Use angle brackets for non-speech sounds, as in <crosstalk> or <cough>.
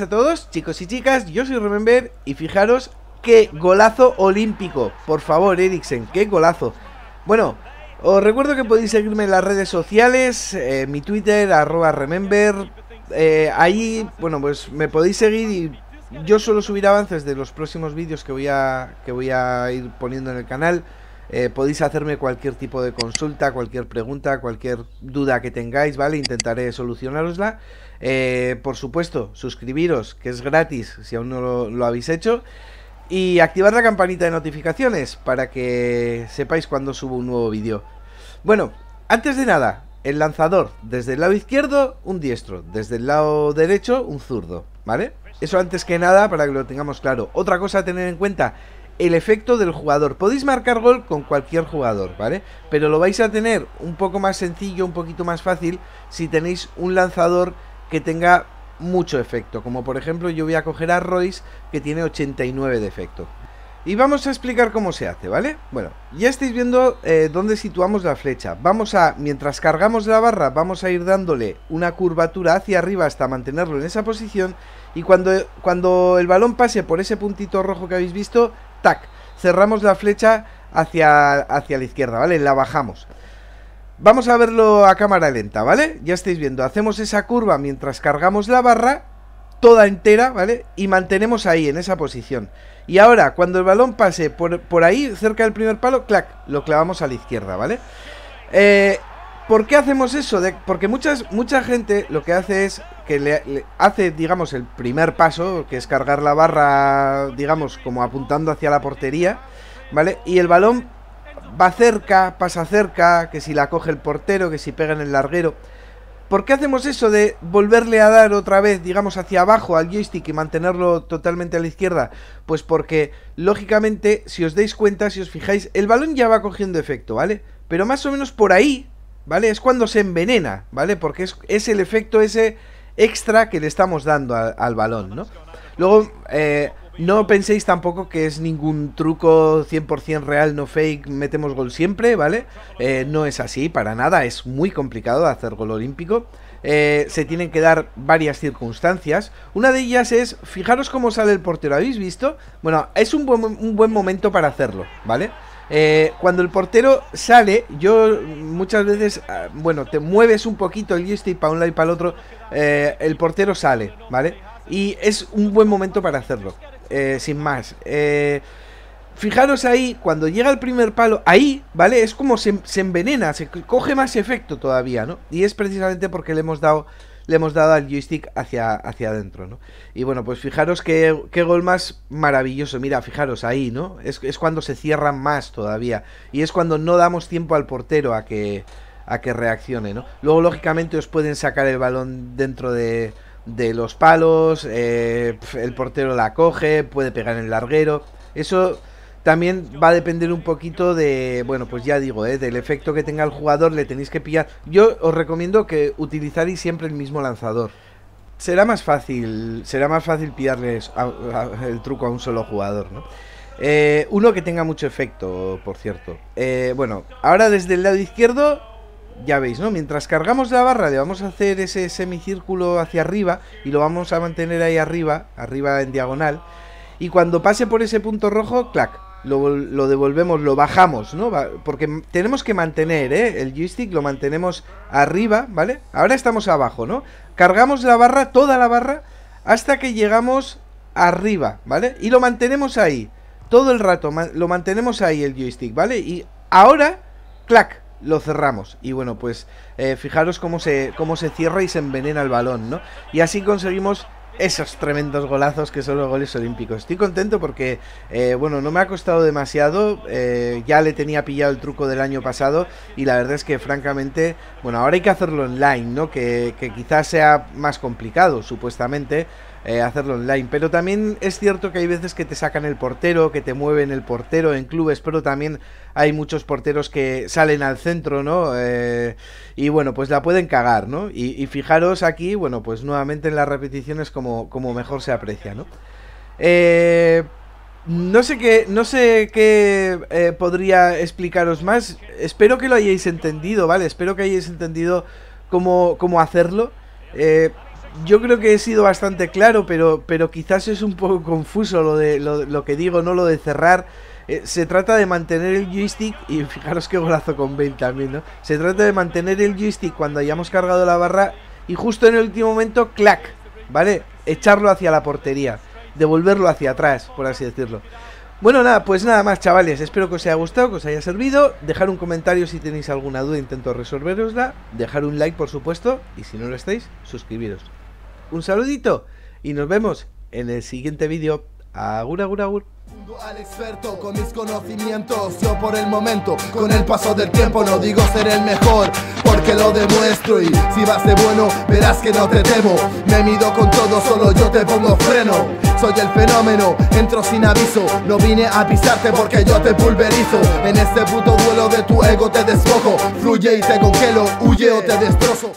a todos, chicos y chicas, yo soy Remember y fijaros qué golazo olímpico. Por favor, Eriksen, qué golazo. Bueno, os recuerdo que podéis seguirme en las redes sociales, eh, mi Twitter, arroba Remember. Eh, ahí, bueno, pues me podéis seguir y yo suelo subir avances de los próximos vídeos que voy a, que voy a ir poniendo en el canal. Eh, podéis hacerme cualquier tipo de consulta, cualquier pregunta, cualquier duda que tengáis, ¿vale? Intentaré solucionarosla. Eh, por supuesto, suscribiros, que es gratis si aún no lo, lo habéis hecho. Y activar la campanita de notificaciones para que sepáis cuando subo un nuevo vídeo. Bueno, antes de nada, el lanzador desde el lado izquierdo, un diestro, desde el lado derecho, un zurdo, ¿vale? Eso antes que nada para que lo tengamos claro. Otra cosa a tener en cuenta el efecto del jugador. Podéis marcar gol con cualquier jugador, ¿vale? Pero lo vais a tener un poco más sencillo, un poquito más fácil, si tenéis un lanzador que tenga mucho efecto. Como por ejemplo yo voy a coger a Royce, que tiene 89 de efecto. Y vamos a explicar cómo se hace, ¿vale? Bueno, ya estáis viendo eh, dónde situamos la flecha. Vamos a, mientras cargamos la barra, vamos a ir dándole una curvatura hacia arriba hasta mantenerlo en esa posición. Y cuando, cuando el balón pase por ese puntito rojo que habéis visto, tac, cerramos la flecha hacia, hacia la izquierda, ¿vale? La bajamos. Vamos a verlo a cámara lenta, ¿vale? Ya estáis viendo, hacemos esa curva mientras cargamos la barra, toda entera, ¿vale? Y mantenemos ahí, en esa posición. Y ahora, cuando el balón pase por, por ahí, cerca del primer palo, clac, lo clavamos a la izquierda, ¿vale? Eh, ¿Por qué hacemos eso? porque muchas, mucha gente lo que hace es que le, le, hace, digamos, el primer paso, que es cargar la barra, digamos, como apuntando hacia la portería, ¿vale? Y el balón va cerca, pasa cerca, que si la coge el portero, que si pega en el larguero. ¿Por qué hacemos eso de volverle a dar otra vez, digamos, hacia abajo al joystick y mantenerlo totalmente a la izquierda? Pues porque, lógicamente, si os dais cuenta, si os fijáis, el balón ya va cogiendo efecto, ¿vale? Pero más o menos por ahí ¿vale? Es cuando se envenena, ¿vale? Porque es, el efecto ese extra que le estamos dando al, balón, ¿no? Luego, eh, no penséis tampoco que es ningún truco 100% real, no fake, metemos gol siempre, ¿vale? Eh, no es así, para nada, es muy complicado hacer gol olímpico. Eh, se tienen que dar varias circunstancias. Una de ellas es, fijaros cómo sale el portero, ¿habéis visto? Bueno, es un buen, momento para hacerlo, ¿vale? vale eh, cuando el portero sale, yo muchas veces, ah, bueno, te mueves un poquito el joystick para un lado y para el otro, eh, el portero sale, ¿vale? Y es un buen momento para hacerlo, eh, sin más. fijaros ahí, cuando llega el primer palo, ahí, ¿vale? Es como se envenena, se coge más efecto todavía, ¿no? Y es precisamente porque le hemos dado le hemos dado al joystick hacia, hacia adentro, ¿no? Y bueno, pues fijaros que gol más maravilloso. Mira, fijaros ahí, ¿no? Es, es, cuando se cierran más todavía. Y es cuando no damos tiempo al portero a que, a que reaccione, ¿no? Luego, lógicamente, os pueden sacar el balón dentro de, de los palos, eh, el portero la coge, puede pegar en el larguero. Eso también va a depender un poquito de, bueno, pues ya digo, ¿eh? del efecto que tenga el jugador, le tenéis que pillar. Yo os recomiendo que utilizaréis siempre el mismo lanzador. Será más fácil, será más fácil pillarles el truco a un solo jugador, ¿no? Eh, uno que tenga mucho efecto, por cierto. Eh, bueno, ahora desde el lado izquierdo, ya veis, ¿no? Mientras cargamos la barra, le vamos a hacer ese semicírculo hacia arriba y lo vamos a mantener ahí arriba, arriba en diagonal. Y cuando pase por ese punto rojo, clac, lo, devolvemos, lo bajamos, ¿no? Porque tenemos que mantener, ¿eh? El joystick lo mantenemos arriba, ¿vale? Ahora estamos abajo, ¿no? Cargamos la barra, toda la barra, hasta que llegamos arriba, ¿vale? Y lo mantenemos ahí, todo el rato, lo mantenemos ahí el joystick, ¿vale? Y ahora, clac, lo cerramos. Y bueno, pues eh, fijaros cómo se, cómo se cierra y se envenena el balón, ¿no? Y así conseguimos esos tremendos golazos que son los goles olímpicos. Estoy contento porque, eh, bueno, no me ha costado demasiado, eh, ya le tenía pillado el truco del año pasado y la verdad es que francamente, bueno, ahora hay que hacerlo online, ¿no? Que, que quizás sea más complicado, supuestamente eh, hacerlo online. Pero también es cierto que hay veces que te sacan el portero, que te mueven el portero en clubes, pero también hay muchos porteros que salen al centro, ¿no? Eh, y bueno, pues la pueden cagar, ¿no? Y, fijaros aquí, bueno, pues nuevamente en las repeticiones como, como mejor se aprecia, ¿no? Eh, no sé qué, no sé qué eh, podría explicaros más. Espero que lo hayáis entendido, ¿vale? Espero que hayáis entendido cómo, cómo hacerlo. Eh, yo creo que he sido bastante claro, pero, pero quizás es un poco confuso lo, de, lo, que digo, no lo de cerrar. Eh, se trata de mantener el joystick, y <laughs> fijaros qué golazo con Bale también, ¿no? Se trata de mantener el joystick cuando hayamos cargado la barra y justo en el último momento, clac, ¿vale? Echarlo hacia la portería, devolverlo hacia atrás, por así decirlo. Bueno, nada, pues nada más, chavales. Espero que os haya gustado, que os haya servido. Dejar un comentario si tenéis alguna duda, intento resolverosla. Dejar un like, por supuesto. Y si no lo estáis, suscribiros un saludito y nos vemos en el siguiente vídeo. Agur, agur, agur. Al experto con mis conocimientos, yo por el momento, con el paso del tiempo no digo ser el mejor, porque lo demuestro y si vas de bueno verás que no te temo, me mido con todo, solo yo te pongo freno, soy el fenómeno, entro sin aviso, no vine a pisarte porque yo te pulverizo, en este puto duelo de tu ego te despojo, fluye y te congelo, huye o te destrozo.